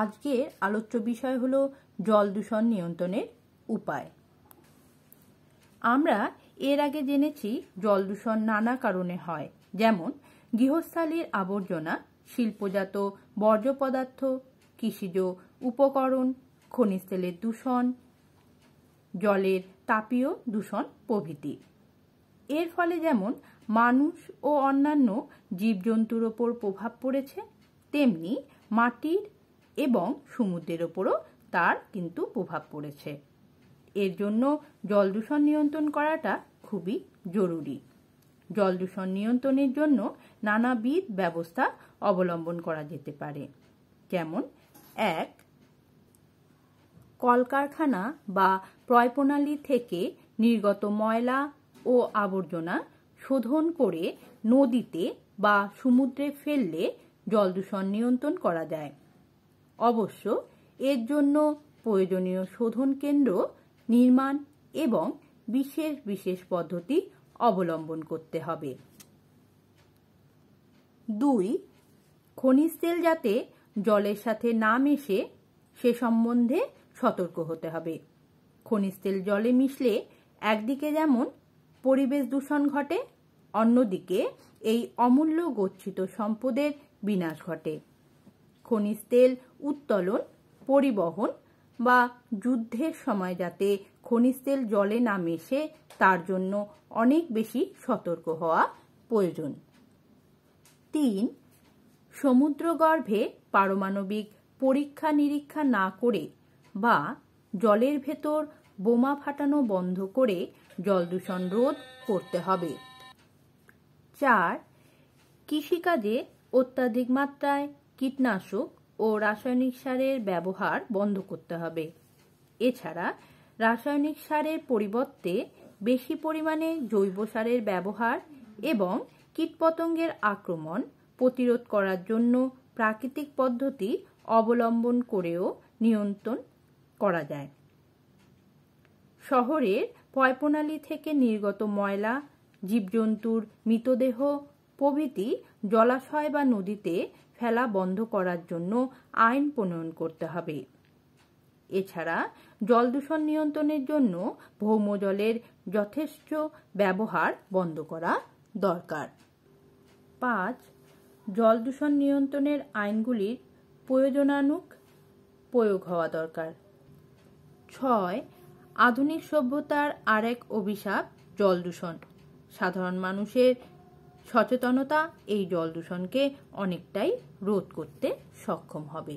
আজকের আলোচ্য বিষয় হলো জল দূষণ নিয়ন্ত্রণের উপায় আমরা এর আগে জেনেছি জল দূষণ নানা কারণে হয় যেমন গৃহস্থালীর আবর্জনা শিল্পজাত বর্জ্য পদার্থ কৃষিজ উপকরণ খনিজ তেলের দূষণ জলের তাপীয় দূষণ প্রভৃতি এর ফলে যেমন মানুষ ও অন্যান্য জীবজন্তুর ওপর প্রভাব পড়েছে তেমনি মাটির এবং সমুদ্রের ওপরও তার কিন্তু প্রভাব পড়েছে এর জন্য জল দূষণ নিয়ন্ত্রণ করাটা খুবই জরুরি জল দূষণ নিয়ন্ত্রণের জন্য নানাবিধ ব্যবস্থা অবলম্বন করা যেতে পারে যেমন এক কলকারখানা বা প্রয়প্রণালী থেকে নির্গত ময়লা ও আবর্জনা শোধন করে নদীতে বা সমুদ্রে ফেললে জল দূষণ নিয়ন্ত্রণ করা যায় অবশ্য এর জন্য প্রয়োজনীয় শোধন কেন্দ্র নির্মাণ এবং বিশেষ বিশেষ পদ্ধতি অবলম্বন করতে হবে দুই খনিজ তেল যাতে জলের সাথে না মেশে সে সম্বন্ধে সতর্ক হতে হবে খনিজ তেল জলে মিশলে একদিকে যেমন পরিবেশ দূষণ ঘটে অন্যদিকে এই অমূল্য গচ্ছিত সম্পদের বিনাশ ঘটে খনিজ তেল উত্তোলন পরিবহন বা যুদ্ধের সময় যাতে খনিজ তেল জলে না মেশে তার জন্য অনেক বেশি সতর্ক হওয়া প্রয়োজন তিন সমুদ্রগর্ভে পারমাণবিক পরীক্ষা নিরীক্ষা না করে বা জলের ভেতর বোমা ফাটানো বন্ধ করে জল দূষণ রোধ করতে হবে চার কৃষিকাজে অত্যাধিক মাত্রায় কীটনাশক ও রাসায়নিক সারের ব্যবহার বন্ধ করতে হবে এছাড়া রাসায়নিক সারের পরিবর্তে বেশি পরিমাণে জৈব সারের ব্যবহার এবং কীটপতঙ্গের আক্রমণ প্রতিরোধ করার জন্য প্রাকৃতিক পদ্ধতি অবলম্বন করেও নিয়ন্ত্রণ করা যায় শহরের পয়প্রণালী থেকে নির্গত ময়লা জীবজন্তুর মৃতদেহ প্রভৃতি জলাশয় বা নদীতে ফেলা বন্ধ করার জন্য আইন প্রণয়ন করতে হবে এছাড়া জল দূষণ নিয়ন্ত্রণের জন্য ভৌমজলের যথেষ্ট ব্যবহার বন্ধ করা দরকার পাঁচ জল দূষণ নিয়ন্ত্রণের আইনগুলির প্রয়োজনানুক প্রয়োগ হওয়া দরকার ছয় আধুনিক সভ্যতার আরেক অভিশাপ জল দূষণ সাধারণ মানুষের সচেতনতা এই জল দূষণকে অনেকটাই রোধ করতে সক্ষম হবে